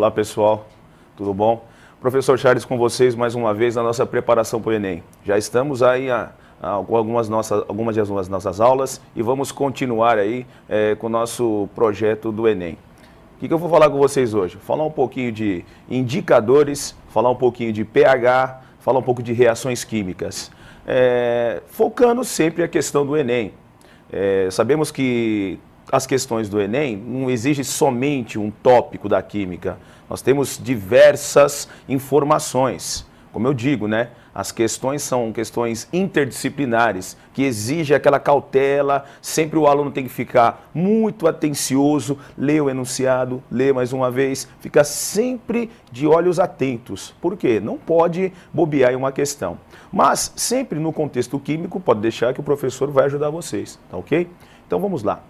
Olá pessoal, tudo bom? Professor Charles com vocês mais uma vez na nossa preparação para o Enem. Já estamos aí com algumas, nossas, algumas das nossas aulas e vamos continuar aí é, com o nosso projeto do Enem. O que, que eu vou falar com vocês hoje? Falar um pouquinho de indicadores, falar um pouquinho de pH, falar um pouco de reações químicas. É, focando sempre a questão do Enem. É, sabemos que as questões do Enem não exige somente um tópico da química. Nós temos diversas informações. Como eu digo, né? As questões são questões interdisciplinares, que exige aquela cautela, sempre o aluno tem que ficar muito atencioso, ler o enunciado, ler mais uma vez, Fica sempre de olhos atentos. Por quê? Não pode bobear em uma questão. Mas sempre no contexto químico, pode deixar que o professor vai ajudar vocês, tá OK? Então vamos lá.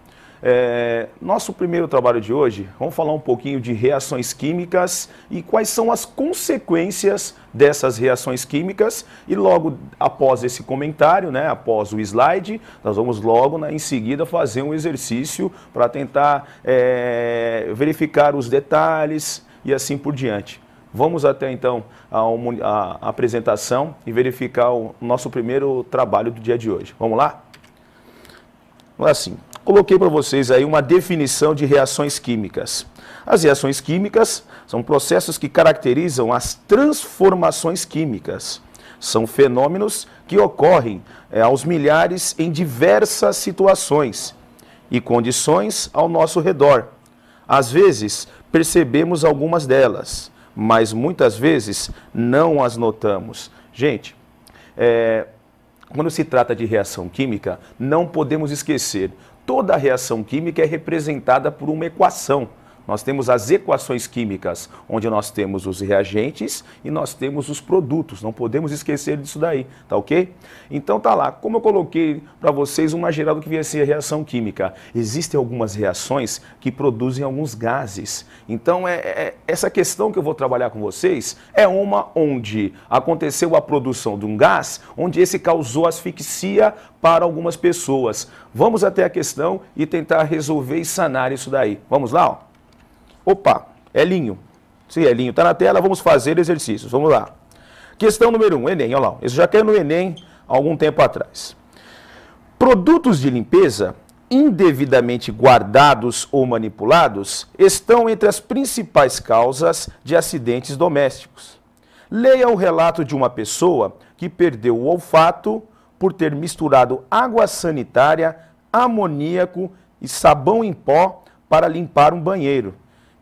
É, nosso primeiro trabalho de hoje, vamos falar um pouquinho de reações químicas e quais são as consequências dessas reações químicas. E logo após esse comentário, né, após o slide, nós vamos logo né, em seguida fazer um exercício para tentar é, verificar os detalhes e assim por diante. Vamos até então a, um, a, a apresentação e verificar o nosso primeiro trabalho do dia de hoje. Vamos lá? Vamos assim coloquei para vocês aí uma definição de reações químicas. As reações químicas são processos que caracterizam as transformações químicas. São fenômenos que ocorrem é, aos milhares em diversas situações e condições ao nosso redor. Às vezes, percebemos algumas delas, mas muitas vezes não as notamos. Gente, é, quando se trata de reação química, não podemos esquecer toda a reação química é representada por uma equação. Nós temos as equações químicas, onde nós temos os reagentes e nós temos os produtos. Não podemos esquecer disso daí, tá ok? Então tá lá. Como eu coloquei para vocês uma geral do que vinha ser reação química. Existem algumas reações que produzem alguns gases. Então é, é essa questão que eu vou trabalhar com vocês é uma onde aconteceu a produção de um gás, onde esse causou asfixia para algumas pessoas. Vamos até a questão e tentar resolver e sanar isso daí. Vamos lá? Ó. Opa, Elinho. Se Elinho está na tela, vamos fazer exercícios. Vamos lá. Questão número 1, um, Enem. Olha lá, isso já caiu no Enem há algum tempo atrás. Produtos de limpeza indevidamente guardados ou manipulados estão entre as principais causas de acidentes domésticos. Leia o relato de uma pessoa que perdeu o olfato por ter misturado água sanitária, amoníaco e sabão em pó para limpar um banheiro.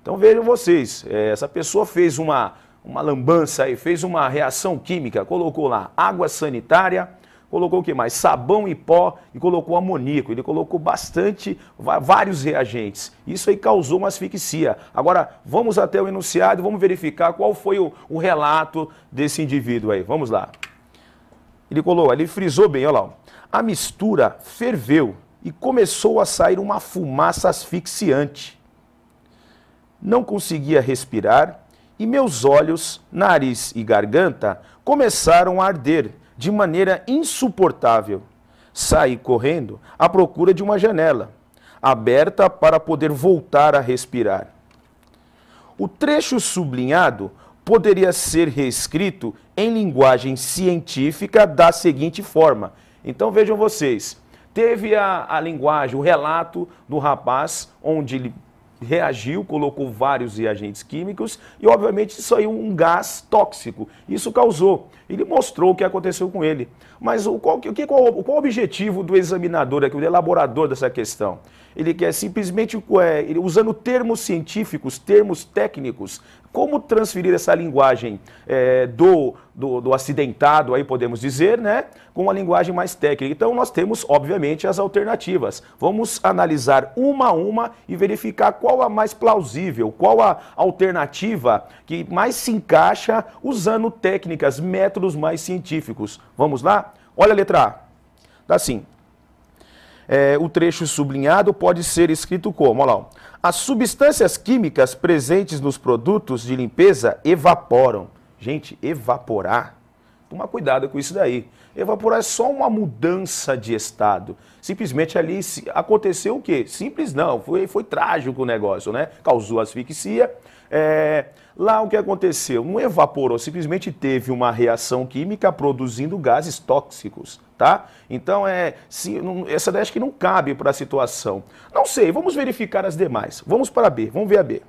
Então vejam vocês, é, essa pessoa fez uma, uma lambança aí, fez uma reação química, colocou lá água sanitária, colocou o que mais? Sabão e pó e colocou amoníaco. Ele colocou bastante, vários reagentes. Isso aí causou uma asfixia. Agora, vamos até o enunciado, e vamos verificar qual foi o, o relato desse indivíduo aí. Vamos lá. Ele colocou, ele frisou bem, olha lá. A mistura ferveu e começou a sair uma fumaça asfixiante não conseguia respirar e meus olhos, nariz e garganta começaram a arder de maneira insuportável. Saí correndo à procura de uma janela, aberta para poder voltar a respirar. O trecho sublinhado poderia ser reescrito em linguagem científica da seguinte forma. Então vejam vocês, teve a, a linguagem, o relato do rapaz, onde ele reagiu, colocou vários reagentes químicos e, obviamente, saiu um gás tóxico. Isso causou. Ele mostrou o que aconteceu com ele. Mas o, qual, o que, qual, qual o objetivo do examinador aqui, do elaborador dessa questão? ele quer simplesmente, é, usando termos científicos, termos técnicos, como transferir essa linguagem é, do, do, do, acidentado, aí podemos dizer, né, com uma linguagem mais técnica. Então nós temos, obviamente, as alternativas. Vamos analisar uma a uma e verificar qual a mais plausível, qual a alternativa que mais se encaixa usando técnicas, métodos mais científicos. Vamos lá? Olha a letra A. Dá tá assim é, o trecho sublinhado pode ser escrito como, olha lá, as substâncias químicas presentes nos produtos de limpeza evaporam. Gente, evaporar Toma cuidado com isso daí. Evaporar é só uma mudança de estado. Simplesmente ali aconteceu o quê? Simples não, foi, foi trágico o negócio, né? Causou asfixia. É... lá o que aconteceu? Não evaporou, simplesmente teve uma reação química produzindo gases tóxicos tá? Então, é, se, não, essa daí acho que não cabe para a situação. Não sei, vamos verificar as demais. Vamos para B, vamos ver a B.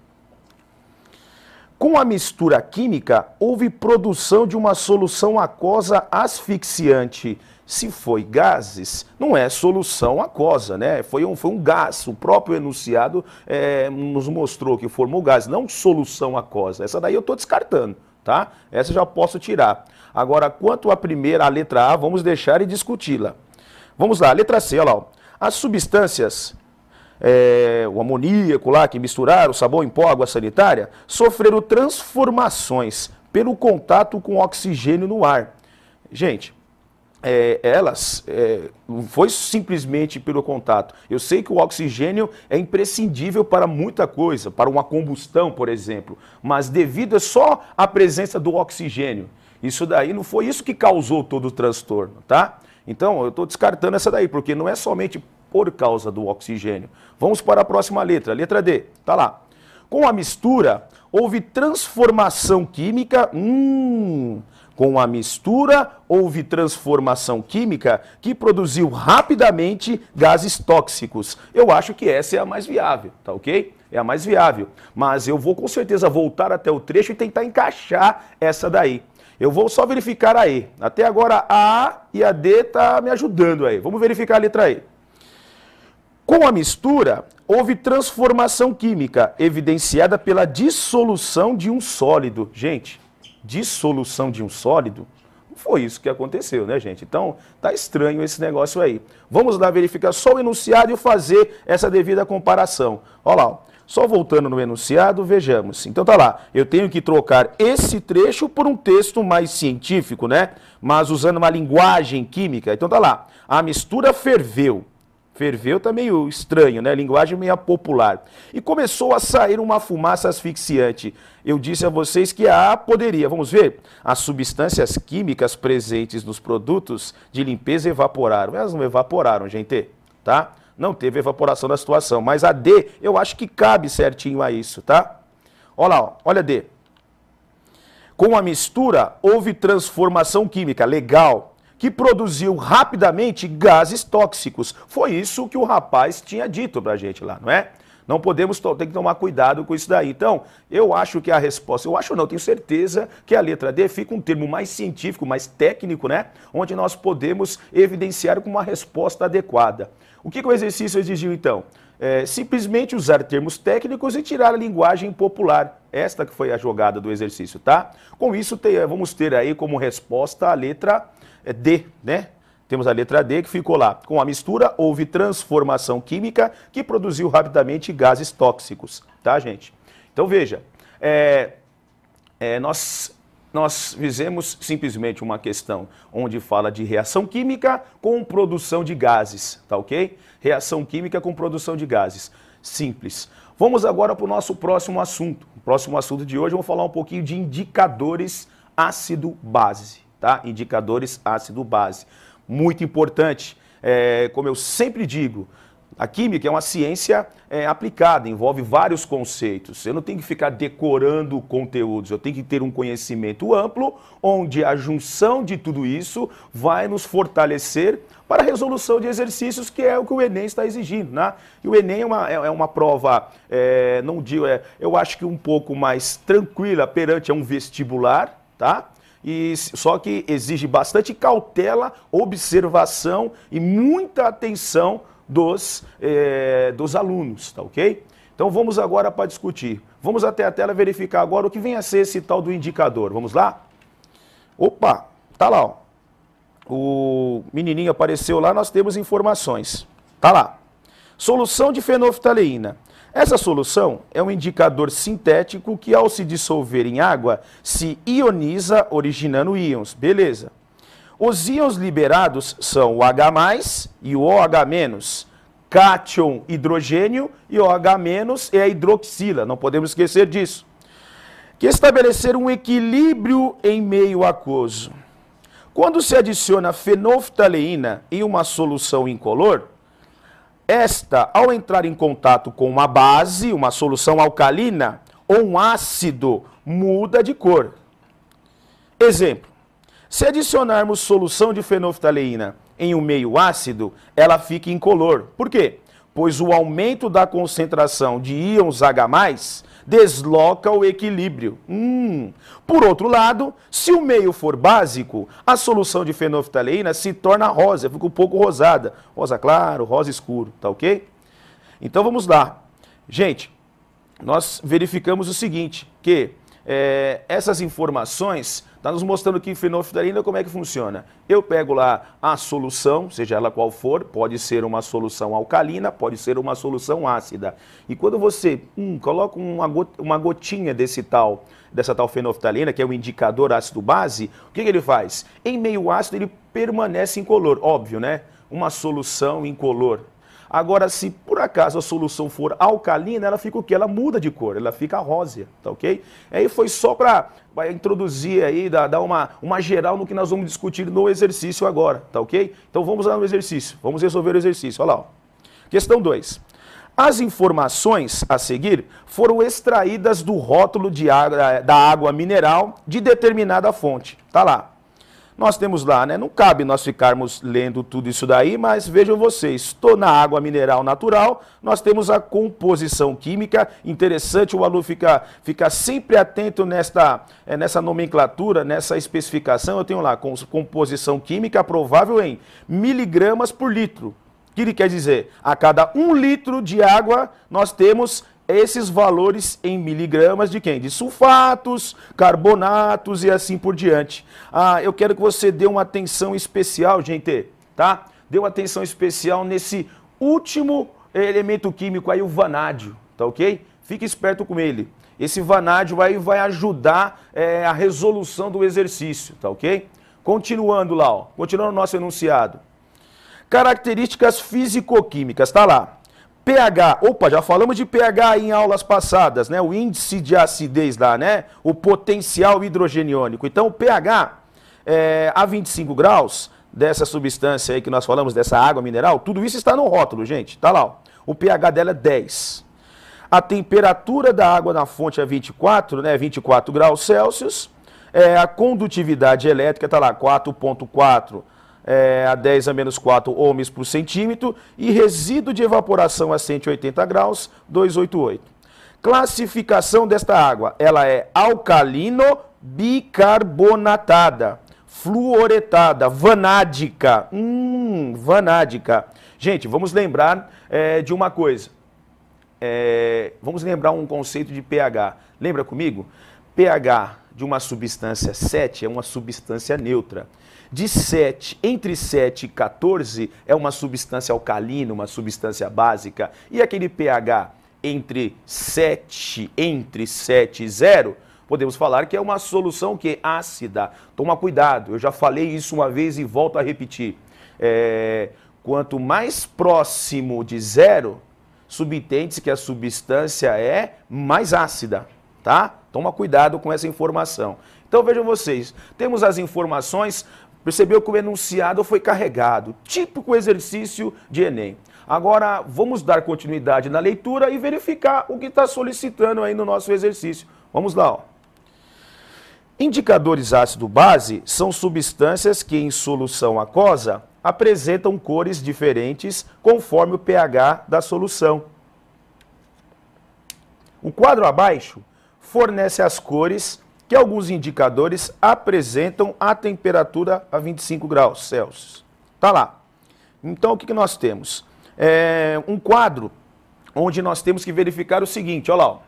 Com a mistura química, houve produção de uma solução aquosa asfixiante. Se foi gases, não é solução aquosa, né? Foi um, foi um gás. O próprio enunciado é, nos mostrou que formou gás, não solução aquosa. Essa daí eu estou descartando, tá? Essa eu já posso tirar. Agora, quanto à primeira, a letra A, vamos deixar e discuti-la. Vamos lá, letra C, olha lá. As substâncias, é, o amoníaco lá que misturaram, o sabão em pó, água sanitária, sofreram transformações pelo contato com oxigênio no ar. Gente, é, elas é, não foi simplesmente pelo contato. Eu sei que o oxigênio é imprescindível para muita coisa, para uma combustão, por exemplo, mas devido é só à presença do oxigênio, isso daí não foi isso que causou todo o transtorno, tá? Então, eu estou descartando essa daí, porque não é somente por causa do oxigênio. Vamos para a próxima letra, letra D. Tá lá. Com a mistura, houve transformação química. Hum, com a mistura, houve transformação química que produziu rapidamente gases tóxicos. Eu acho que essa é a mais viável, tá ok? É a mais viável. Mas eu vou com certeza voltar até o trecho e tentar encaixar essa daí. Eu vou só verificar a E. Até agora a A e a D tá me ajudando aí. Vamos verificar a letra E. Com a mistura, houve transformação química evidenciada pela dissolução de um sólido. Gente, dissolução de um sólido? Não foi isso que aconteceu, né, gente? Então, tá estranho esse negócio aí. Vamos lá verificar só o enunciado e fazer essa devida comparação. Olha lá, ó. Só voltando no enunciado, vejamos. Então tá lá, eu tenho que trocar esse trecho por um texto mais científico, né? Mas usando uma linguagem química. Então tá lá, a mistura ferveu. Ferveu tá meio estranho, né? Linguagem meio popular. E começou a sair uma fumaça asfixiante. Eu disse a vocês que a poderia, vamos ver? As substâncias químicas presentes nos produtos de limpeza evaporaram. Elas não evaporaram, gente, tá? não teve evaporação da situação. Mas a D, eu acho que cabe certinho a isso, tá? Olha lá, olha a D. Com a mistura, houve transformação química, legal, que produziu rapidamente gases tóxicos. Foi isso que o rapaz tinha dito pra gente lá, não é? Não podemos, ter que tomar cuidado com isso daí. Então, eu acho que a resposta, eu acho não, tenho certeza que a letra D fica um termo mais científico, mais técnico, né? Onde nós podemos evidenciar com uma resposta adequada. O que, que o exercício exigiu, então? É, simplesmente usar termos técnicos e tirar a linguagem popular. Esta que foi a jogada do exercício, tá? Com isso, vamos ter aí como resposta a letra é, D, né? Temos a letra D que ficou lá. Com a mistura houve transformação química que produziu rapidamente gases tóxicos, tá, gente? Então veja, é, é, nós nós fizemos simplesmente uma questão onde fala de reação química com produção de gases, tá ok? Reação química com produção de gases. Simples. Vamos agora para o nosso próximo assunto. O próximo assunto de hoje, eu vou falar um pouquinho de indicadores ácido-base, tá? Indicadores ácido-base muito importante. É, como eu sempre digo, a química é uma ciência é, aplicada, envolve vários conceitos. Eu não tenho que ficar decorando conteúdos, eu tenho que ter um conhecimento amplo, onde a junção de tudo isso vai nos fortalecer para a resolução de exercícios, que é o que o Enem está exigindo. Né? E o Enem é uma, é, é uma prova, é, não digo, é, eu acho que um pouco mais tranquila perante a um vestibular, tá? E só que exige bastante cautela, observação e muita atenção dos, é, dos alunos, tá ok? Então vamos agora para discutir. Vamos até a tela verificar agora o que vem a ser esse tal do indicador. Vamos lá? Opa, tá lá, ó. O menininho apareceu lá, nós temos informações. Tá lá. Solução de fenoftaleína. Essa solução é um indicador sintético que, ao se dissolver em água, se ioniza, originando íons. Beleza. Os íons liberados são o H+, e o OH-, cátion hidrogênio e OH- é a hidroxila, não podemos esquecer disso. Que estabelecer um equilíbrio em meio aquoso. Quando se adiciona fenoftaleína em uma solução incolor, esta, ao entrar em contato com uma base, uma solução alcalina ou um ácido, muda de cor. Exemplo: se adicionarmos solução de fenoftaleína em um meio ácido, ela fica incolor. Por quê? Pois o aumento da concentração de íons H+, desloca o equilíbrio. Hum. Por outro lado, se o meio for básico, a solução de fenolftaleína se torna rosa, fica um pouco rosada. Rosa claro, rosa escuro, tá ok? Então vamos lá. Gente, nós verificamos o seguinte, que é, essas informações está nos mostrando que fenolfitalina, como é que funciona? Eu pego lá a solução, seja ela qual for, pode ser uma solução alcalina, pode ser uma solução ácida. E quando você hum, coloca uma, got uma gotinha desse tal, dessa tal fenolfitalina, que é o um indicador ácido-base, o que, que ele faz? Em meio ácido ele permanece incolor, óbvio, né? Uma solução incolor Agora, se por acaso a solução for alcalina, ela fica o quê? Ela muda de cor, ela fica rósea, tá ok? Aí foi só para introduzir aí, dar, uma, uma geral no que nós vamos discutir no exercício agora, tá ok? Então vamos lá no exercício, vamos resolver o exercício, olha lá. Ó. Questão 2. As informações a seguir foram extraídas do rótulo água, da água mineral de determinada fonte. Tá lá nós temos lá, né? Não cabe nós ficarmos lendo tudo isso daí, mas vejam vocês, estou na água mineral natural, nós temos a composição química, interessante o aluno ficar fica sempre atento nesta, é, nessa nomenclatura, nessa especificação, eu tenho lá composição química provável em miligramas por litro. O que ele quer dizer? A cada um litro de água, nós temos esses valores em miligramas de quem? De sulfatos, carbonatos e assim por diante. Ah, eu quero que você dê uma atenção especial, gente, tá? Dê uma atenção especial nesse último eh, elemento químico aí, o vanádio, tá ok? Fique esperto com ele. Esse vanádio aí vai ajudar é, a resolução do exercício, tá ok? Continuando lá, ó, continuando o nosso enunciado. Características físico-químicas, tá lá pH, opa, já falamos de pH em aulas passadas, né? O índice de acidez lá, né? O potencial hidrogeniônico. Então, o pH é, a 25 graus dessa substância aí que nós falamos, dessa água mineral, tudo isso está no rótulo, gente. Tá lá, ó. O pH dela é 10. A temperatura da água na fonte é 24, né? 24 graus Celsius. É, a condutividade elétrica está lá, 4.4 é, a 10 a menos 4 ohms por centímetro e resíduo de evaporação a 180 graus, 288. Classificação desta água, ela é alcalino bicarbonatada, fluoretada, vanádica. Hum, vanádica. Gente, vamos lembrar é, de uma coisa. É, vamos lembrar um conceito de pH. Lembra comigo? pH de uma substância 7 é uma substância neutra. De 7, entre 7 e 14 é uma substância alcalina, uma substância básica. E aquele pH entre 7, entre 7 e 0, podemos falar que é uma solução que é ácida. Toma cuidado, eu já falei isso uma vez e volto a repetir. É, quanto mais próximo de zero, subtende-se que a substância é mais ácida, tá? Toma cuidado com essa informação. Então vejam vocês, temos as informações Percebeu que o enunciado foi carregado, típico exercício de Enem. Agora, vamos dar continuidade na leitura e verificar o que está solicitando aí no nosso exercício. Vamos lá, ó. Indicadores ácido-base são substâncias que, em solução aquosa, apresentam cores diferentes conforme o pH da solução. O quadro abaixo fornece as cores que alguns indicadores apresentam a temperatura a 25 graus Celsius. Tá lá. Então, o que, que nós temos? É um quadro onde nós temos que verificar o seguinte, olha lá. Ó.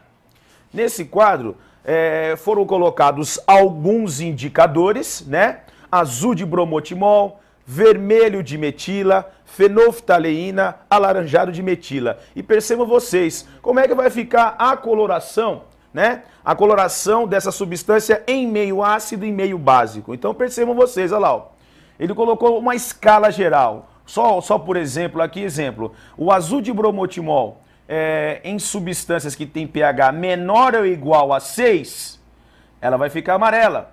Nesse quadro, é, foram colocados alguns indicadores, né? Azul de bromotimol, vermelho de metila, fenoftaleína, alaranjado de metila. E percebam vocês, como é que vai ficar a coloração né? A coloração dessa substância em meio ácido e meio básico. Então percebam vocês, olha lá, ó. ele colocou uma escala geral. Só, só por exemplo, aqui exemplo, o azul de bromotimol é, em substâncias que tem pH menor ou igual a 6, ela vai ficar amarela.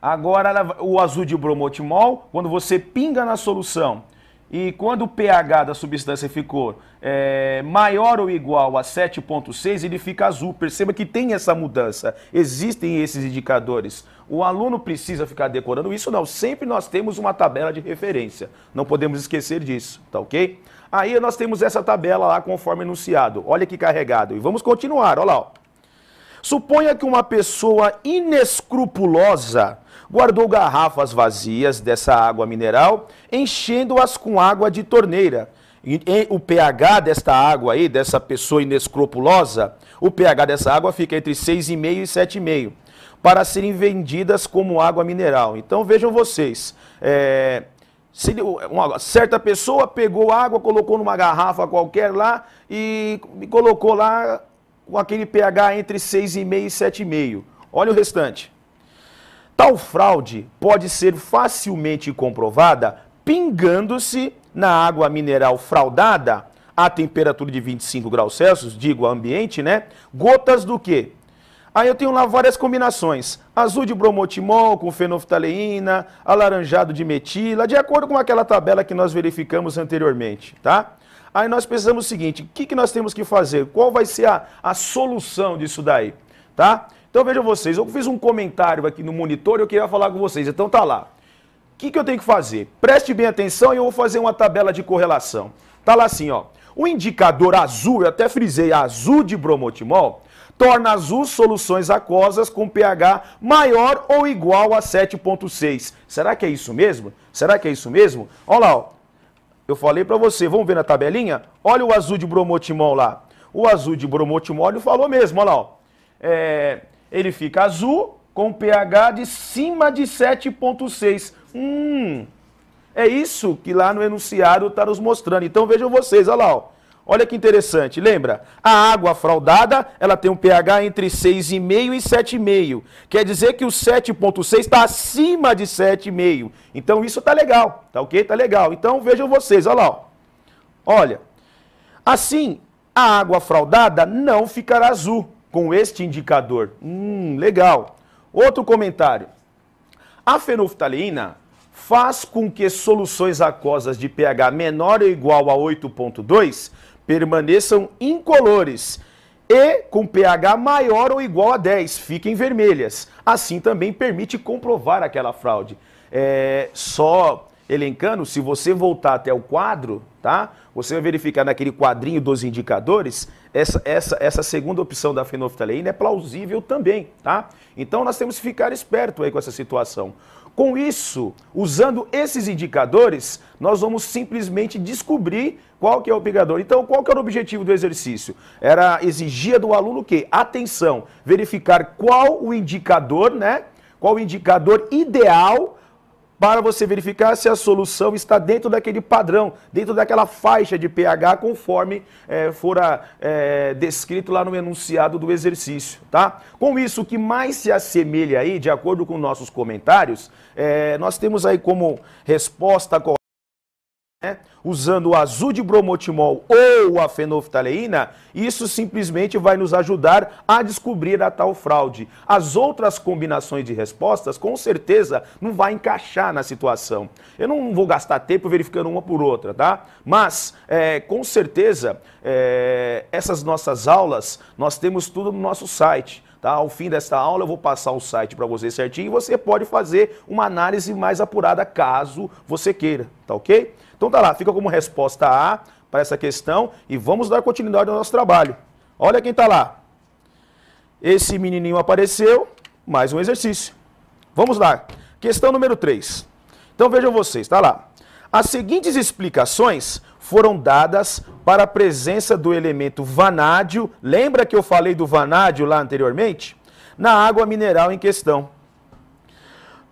Agora, ela, o azul de bromotimol, quando você pinga na solução e quando o pH da substância ficou é, maior ou igual a 7,6, ele fica azul. Perceba que tem essa mudança. Existem esses indicadores. O aluno precisa ficar decorando isso? Não. Sempre nós temos uma tabela de referência. Não podemos esquecer disso, tá ok? Aí nós temos essa tabela lá conforme enunciado. Olha que carregado. E vamos continuar, olha lá. Ó. Suponha que uma pessoa inescrupulosa guardou garrafas vazias dessa água mineral, enchendo-as com água de torneira o pH desta água aí, dessa pessoa inescrupulosa, o pH dessa água fica entre 6,5 e 7,5 para serem vendidas como água mineral. Então vejam vocês, é, se uma certa pessoa pegou água, colocou numa garrafa qualquer lá e colocou lá com aquele pH entre 6,5 e 7,5. Olha o restante. Tal fraude pode ser facilmente comprovada pingando-se na água mineral fraudada, a temperatura de 25 graus Celsius, digo ambiente, né? Gotas do quê? Aí eu tenho lá várias combinações. Azul de bromotimol com fenoftaleína, alaranjado de metila, de acordo com aquela tabela que nós verificamos anteriormente, tá? Aí nós pensamos o seguinte, o que, que nós temos que fazer? Qual vai ser a, a solução disso daí, tá? Então vejam vocês, eu fiz um comentário aqui no monitor e eu queria falar com vocês, então tá lá. O que, que eu tenho que fazer? Preste bem atenção e eu vou fazer uma tabela de correlação. Tá lá assim, ó. O indicador azul, eu até frisei, azul de bromotimol, torna azul soluções aquosas com pH maior ou igual a 7.6. Será que é isso mesmo? Será que é isso mesmo? Olha lá, ó. eu falei para você, vamos ver na tabelinha? Olha o azul de bromotimol lá. O azul de bromotimol, ele falou mesmo, olha lá. Ó. É, ele fica azul com pH de cima de 7,6. Hum, é isso que lá no enunciado está nos mostrando. Então vejam vocês, olha lá, ó. Olha que interessante, lembra? A água fraudada, ela tem um pH entre 6,5 e 7,5. Quer dizer que o 7,6 está acima de 7,5. Então isso tá legal, tá ok? Tá legal. Então vejam vocês, olha lá. Ó. Olha, assim, a água fraudada não ficará azul com este indicador. Hum, legal. Outro comentário. A fenolftaleína faz com que soluções aquosas de pH menor ou igual a 8.2 permaneçam incolores e com pH maior ou igual a 10, fiquem vermelhas. Assim também permite comprovar aquela fraude. É, só elencando, se você voltar até o quadro, tá? Você vai verificar naquele quadrinho dos indicadores, essa, essa, essa segunda opção da fenoftaleína é plausível também, tá? Então nós temos que ficar esperto aí com essa situação. Com isso, usando esses indicadores, nós vamos simplesmente descobrir qual que é o pegador. Então, qual que era o objetivo do exercício? Era exigia do aluno o quê? Atenção, verificar qual o indicador, né? Qual o indicador ideal para você verificar se a solução está dentro daquele padrão, dentro daquela faixa de pH, conforme é, eh, fora é, eh, descrito lá no enunciado do exercício, tá? Com isso, o que mais se assemelha aí, de acordo com nossos comentários, é, nós temos aí como resposta correta, né, usando o azul de bromotimol ou a fenoftaleína, isso simplesmente vai nos ajudar a descobrir a tal fraude. As outras combinações de respostas, com certeza, não vai encaixar na situação. Eu não vou gastar tempo verificando uma por outra, tá? Mas, é, com certeza, é, essas nossas aulas, nós temos tudo no nosso site. Tá? Ao fim desta aula, eu vou passar o site para você certinho e você pode fazer uma análise mais apurada caso você queira, tá ok? Então tá lá, fica como resposta A para essa questão e vamos dar continuidade ao nosso trabalho. Olha quem tá lá. Esse menininho apareceu, mais um exercício. Vamos lá. Questão número 3. Então vejam vocês, tá lá. As seguintes explicações foram dadas para a presença do elemento vanádio. Lembra que eu falei do vanádio lá anteriormente? Na água mineral em questão.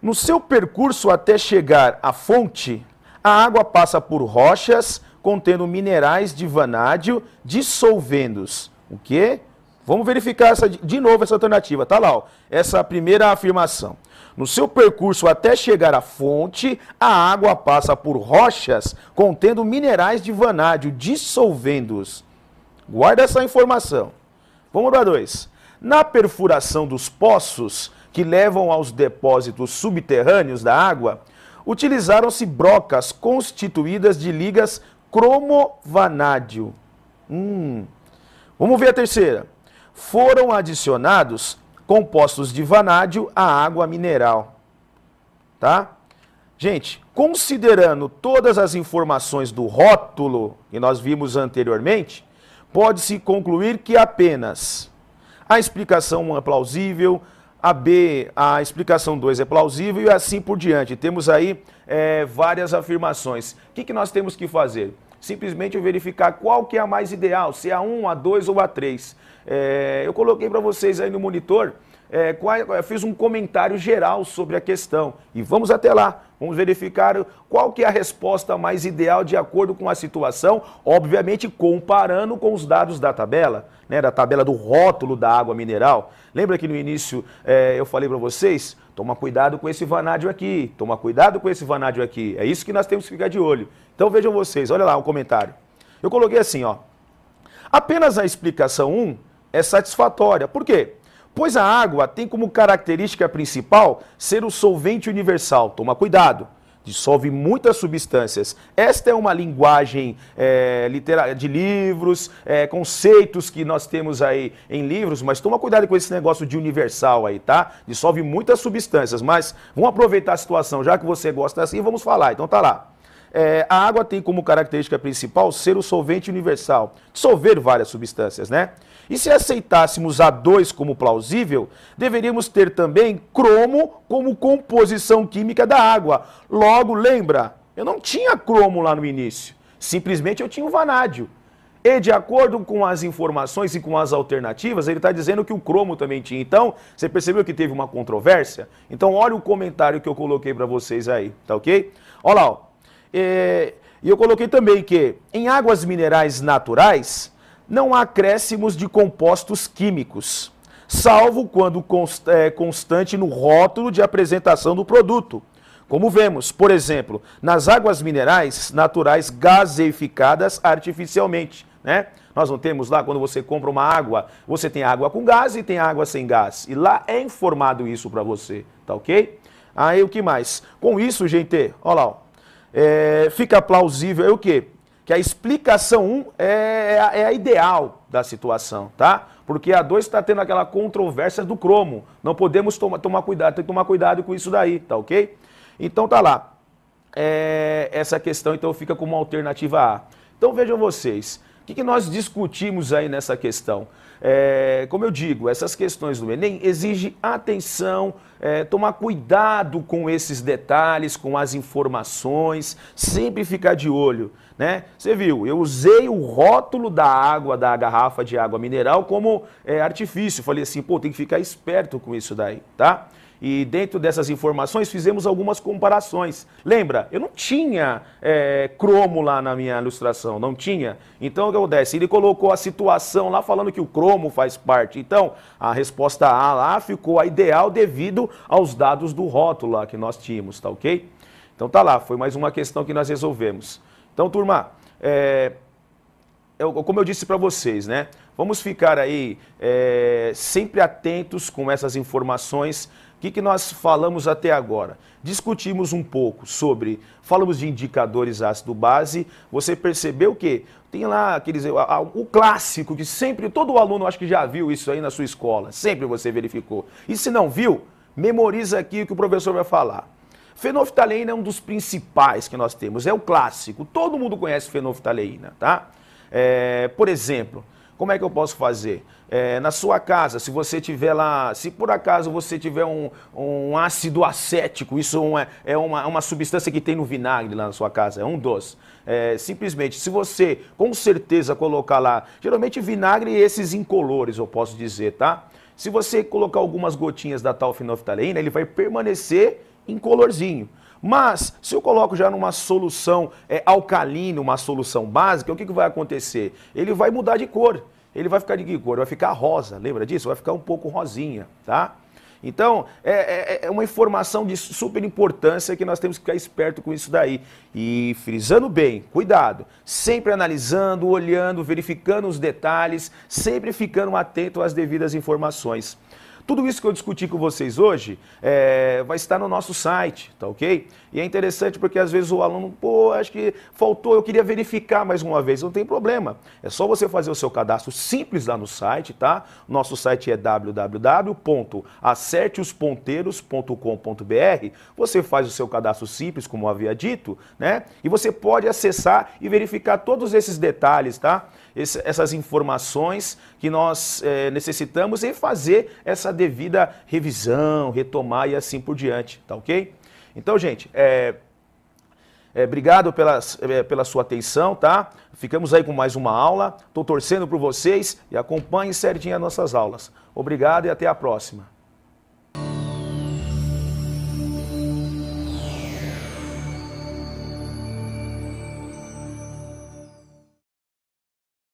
No seu percurso até chegar à fonte, a água passa por rochas contendo minerais de vanádio dissolvendo-os. O quê? Vamos verificar essa, de novo essa alternativa, tá lá, ó. essa primeira afirmação. No seu percurso até chegar à fonte, a água passa por rochas contendo minerais de vanádio, dissolvendo-os. Guarda essa informação. Vamos para dois. Na perfuração dos poços que levam aos depósitos subterrâneos da água, utilizaram-se brocas constituídas de ligas cromovanádio. Hum. Vamos ver a terceira. Foram adicionados compostos de vanádio à água mineral. Tá? Gente, considerando todas as informações do rótulo que nós vimos anteriormente, pode-se concluir que apenas a explicação é plausível, a B, a explicação 2 é plausível e assim por diante. Temos aí é, várias afirmações. O que, que nós temos que fazer? Simplesmente verificar qual que é a mais ideal, se é a 1, a 2 ou a 3. É, eu coloquei para vocês aí no monitor, é, qual, é, eu fiz um comentário geral sobre a questão. E vamos até lá Vamos verificar qual que é a resposta mais ideal de acordo com a situação, obviamente comparando com os dados da tabela, né, da tabela do rótulo da água mineral. Lembra que no início é, eu falei para vocês, toma cuidado com esse vanádio aqui, toma cuidado com esse vanádio aqui. É isso que nós temos que ficar de olho. Então vejam vocês, olha lá o um comentário. Eu coloquei assim, ó. Apenas a explicação 1 é satisfatória. Por quê? pois a água tem como característica principal ser o solvente universal. Toma cuidado dissolve muitas substâncias. Esta é uma linguagem é, de livros, é, conceitos que nós temos aí em livros, mas toma cuidado com esse negócio de universal aí, tá? Dissolve muitas substâncias, mas vamos aproveitar a situação, já que você gosta assim, vamos falar. Então tá lá. É, a água tem como característica principal ser o solvente universal, dissolver várias substâncias, né? E se aceitássemos A2 como plausível, deveríamos ter também cromo como composição química da água. Logo, lembra, eu não tinha cromo lá no início, simplesmente eu tinha o vanádio. E de acordo com as informações e com as alternativas, ele está dizendo que o cromo também tinha. Então, você percebeu que teve uma controvérsia? Então, olha o comentário que eu coloquei para vocês aí, tá ok? Olha lá, ó. É... E eu coloquei também que em águas minerais naturais, não há acréscimos de compostos químicos, salvo quando const, é, constante no rótulo de apresentação do produto. Como vemos, por exemplo, nas águas minerais naturais gaseificadas artificialmente, né? Nós não temos lá, quando você compra uma água, você tem água com gás e tem água sem gás. E lá é informado isso para você, tá ok? Aí o que mais? Com isso, gente, olha lá, ó, é, fica plausível, é o quê? que a explicação 1 é, é, a, é a ideal da situação, tá? Porque a 2 está tendo aquela controvérsia do cromo. Não podemos tomar tomar cuidado, tem que tomar cuidado com isso daí, tá ok? Então tá lá. É, essa questão então fica como alternativa A. Então vejam vocês, o que, que nós discutimos aí nessa questão? É, como eu digo, essas questões do Enem exigem atenção, é, tomar cuidado com esses detalhes, com as informações, sempre ficar de olho. Né? Você viu, eu usei o rótulo da água, da garrafa de água mineral como é, artifício. Falei assim, pô, tem que ficar esperto com isso daí, tá? E dentro dessas informações fizemos algumas comparações. Lembra, eu não tinha é, cromo lá na minha ilustração, não tinha. Então o que acontece? Ele colocou a situação lá falando que o cromo faz parte. Então a resposta A lá ficou a ideal devido aos dados do rótulo lá que nós tínhamos, tá ok? Então tá lá, foi mais uma questão que nós resolvemos. Então, turma, é, como eu disse para vocês, né? Vamos ficar aí é, sempre atentos com essas informações. O que, que nós falamos até agora? Discutimos um pouco sobre, falamos de indicadores ácido-base. Você percebeu que tem lá aqueles, o clássico que sempre, todo aluno acho que já viu isso aí na sua escola, sempre você verificou. E se não viu, memoriza aqui o que o professor vai falar. Fenolftaleína é um dos principais que nós temos, é o clássico. Todo mundo conhece fenolftaleína, tá? É, por exemplo, como é que eu posso fazer? É, na sua casa, se você tiver lá, se por acaso você tiver um, um ácido acético, isso é uma, é uma, uma substância que tem no vinagre lá na sua casa, é um doce. É, simplesmente, se você com certeza colocar lá, geralmente vinagre e esses incolores, eu posso dizer, tá? Se você colocar algumas gotinhas da tal fenolftaleína, ele vai permanecer incolorzinho. Mas, se eu coloco já numa solução é, alcalina, uma solução básica, o que, que vai acontecer? Ele vai mudar de cor. Ele vai ficar de que cor? Vai ficar rosa, lembra disso? Vai ficar um pouco rosinha, tá? Então, é, é, é, é uma informação de super importância que nós temos que ficar esperto com isso daí. E frisando bem, cuidado, sempre analisando, olhando, verificando os detalhes, sempre ficando atento às devidas informações. Tudo isso que eu discuti com vocês hoje é, vai estar no nosso site, tá ok? E é interessante porque às vezes o aluno, pô, acho que faltou, eu queria verificar mais uma vez. Não tem problema. É só você fazer o seu cadastro simples lá no site, tá? Nosso site é www.acerteosponteiros.com.br. Você faz o seu cadastro simples, como havia dito, né? E você pode acessar e verificar todos esses detalhes, tá? essas informações que nós é, necessitamos e fazer essa devida revisão, retomar e assim por diante, tá ok? Então, gente, é, é, obrigado pela, é, pela sua atenção, tá? Ficamos aí com mais uma aula. Estou torcendo por vocês e acompanhem certinho as nossas aulas. Obrigado e até a próxima.